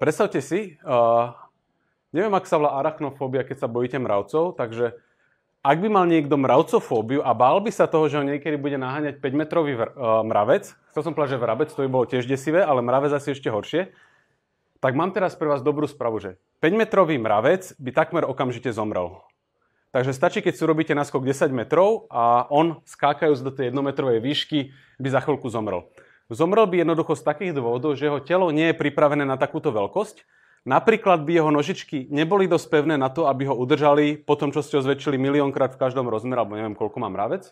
Predstavte si, uh, neviem, ak sa volá arachnofóbia, keď sa bojíte mravcov, takže ak by mal niekto mravcofóbiu a bál by sa toho, že ho niekedy bude naháňať 5-metrový vr- uh, mravec, chcel som povedať, že vrabec, to by bolo tiež desivé, ale mravec asi ešte horšie, tak mám teraz pre vás dobrú spravu, že 5-metrový mravec by takmer okamžite zomrel. Takže stačí, keď si urobíte naskok 10 metrov a on, skákajúc do tej jednometrovej výšky, by za chvíľku zomrel. Zomrel by jednoducho z takých dôvodov, že jeho telo nie je pripravené na takúto veľkosť. Napríklad by jeho nožičky neboli dosť pevné na to, aby ho udržali po tom, čo ste ho zväčšili miliónkrát v každom rozmere, alebo neviem, koľko má mravec.